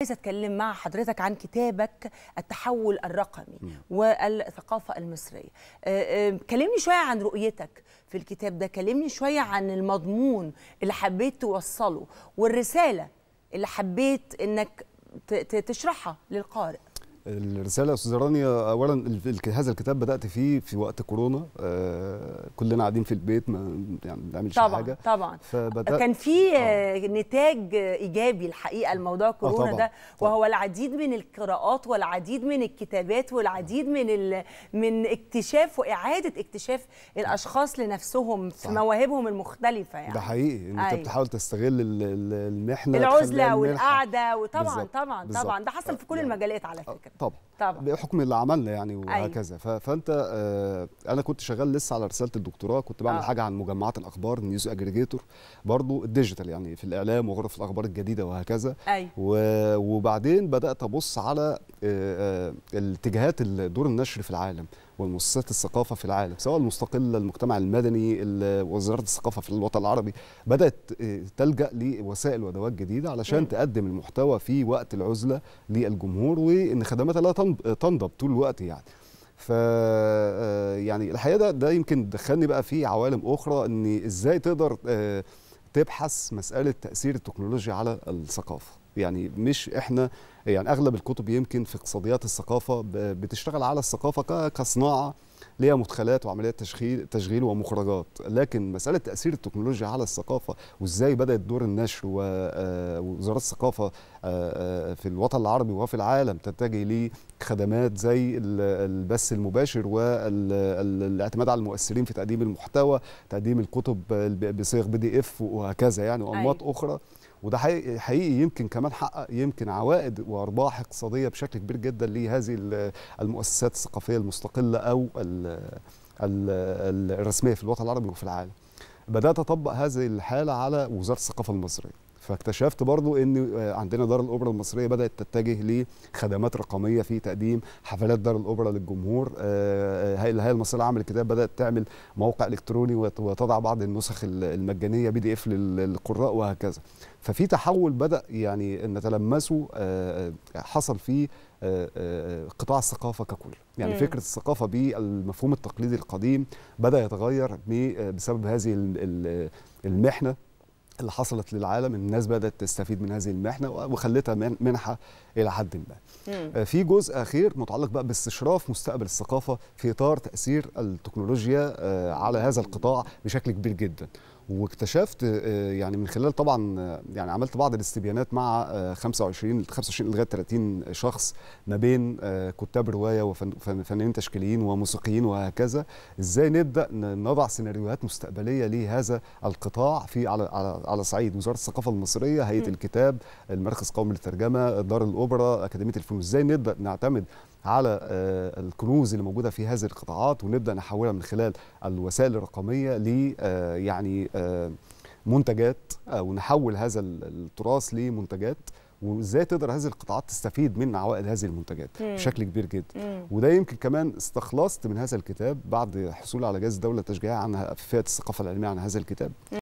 عايزه اتكلم مع حضرتك عن كتابك التحول الرقمي مم. والثقافه المصريه آه، آه، كلمني شويه عن رؤيتك في الكتاب ده كلمني شويه عن المضمون اللي حبيت توصله والرساله اللي حبيت انك تشرحها للقارئ الرساله يا استاذ رانيا اولا هذا الكتاب بدات فيه في وقت كورونا آه، كلنا قاعدين في البيت ما يعني ما بنعملش طبعًا حاجه طبعا فبدأت كان في آه. نتاج ايجابي الحقيقه الموضوع كورونا آه طبعًا. ده وهو طبعًا. العديد من القراءات والعديد من الكتابات والعديد من من اكتشاف واعاده اكتشاف الاشخاص لنفسهم في مواهبهم المختلفه يعني ده حقيقي انت أيوه. بتحاول تستغل المحنه العزله والقعده وطبعا بالزبط. طبعا بالزبط. طبعا ده حصل في كل المجالات على فكره Top. طبعا بحكم اللي عملنا يعني وهكذا أيوة. فانت آه انا كنت شغال لسه على رساله الدكتوراه كنت بعمل آه. حاجه عن مجمعات الاخبار نيوز اجريجيتور برضو الديجيتال يعني في الاعلام وغرف الاخبار الجديده وهكذا أيوة. وبعدين بدات ابص على آه, آه، الاتجاهات دور النشر في العالم ومؤسسات الثقافه في العالم سواء المستقله المجتمع المدني وزاره الثقافه في الوطن العربي بدات آه، تلجا لوسائل وادوات جديده علشان م. أيوة. تقدم المحتوى في وقت العزله للجمهور وان خدماتها لا تنضب طول الوقت يعني ف آه، يعني الحقيقه ده, ده يمكن دخلني بقى في عوالم اخرى ان ازاي تقدر آه، تبحث مساله تاثير التكنولوجيا على الثقافه يعني مش احنا يعني اغلب الكتب يمكن في اقتصاديات الثقافه بتشتغل على الثقافه كصناعه ليها مدخلات وعمليات تشغيل تشغيل ومخرجات لكن مساله تاثير التكنولوجيا على الثقافه وازاي بدات دور النشر آه، ووزاره الثقافه آه، آه، في الوطن العربي وفي العالم تتجه لخدمات زي البث المباشر والاعتماد على المؤثرين في تقديم المحتوى تقديم الكتب بصيغ بي دي اف وهكذا يعني وانماط أيوة. اخرى وده حقيقي, يمكن كمان حقق يمكن عوائد وارباح اقتصاديه بشكل كبير جدا لهذه المؤسسات الثقافيه المستقله او الرسميه في الوطن العربي وفي العالم بدات اطبق هذه الحاله على وزاره الثقافه المصريه فاكتشفت برضو ان آه، عندنا دار الاوبرا المصريه بدات تتجه لخدمات رقميه في تقديم حفلات دار الاوبرا للجمهور آه، آه، الهيئه المصريه لعمل الكتاب بدات تعمل موقع الكتروني وتضع بعض النسخ المجانيه بي دي اف للقراء وهكذا ففي تحول بدا يعني نتلمسه حصل في قطاع الثقافه ككل يعني مم. فكره الثقافه بالمفهوم التقليدي القديم بدا يتغير بسبب هذه المحنه اللي حصلت للعالم الناس بدات تستفيد من هذه المحنه وخلتها منحه الى حد ما. آه، في جزء اخير متعلق بقى باستشراف مستقبل الثقافه في اطار تاثير التكنولوجيا آه، على هذا القطاع بشكل كبير جدا. واكتشفت آه، يعني من خلال طبعا آه، يعني عملت بعض الاستبيانات مع 25 آه، 25 لغايه 30 شخص ما بين كتاب روايه وفنانين تشكيليين وموسيقيين وهكذا ازاي نبدا نضع سيناريوهات مستقبليه لهذا القطاع في على على صعيد وزاره الثقافه المصريه هيئه الكتاب المركز القومي للترجمه دار الاوبرا اكاديميه الفنون ازاي نبدا نعتمد على آه، الكنوز اللي موجوده في هذه القطاعات ونبدا نحولها من خلال الوسائل الرقميه ل آه، يعني آه، منتجات او نحول هذا التراث لمنتجات وازاي تقدر هذه القطاعات تستفيد من عوائد هذه المنتجات مم. بشكل كبير جدا مم. وده يمكن كمان استخلصت من هذا الكتاب بعد حصولي على جائزه دوله تشجيعيه عن فئه الثقافه العلميه عن هذا الكتاب مم.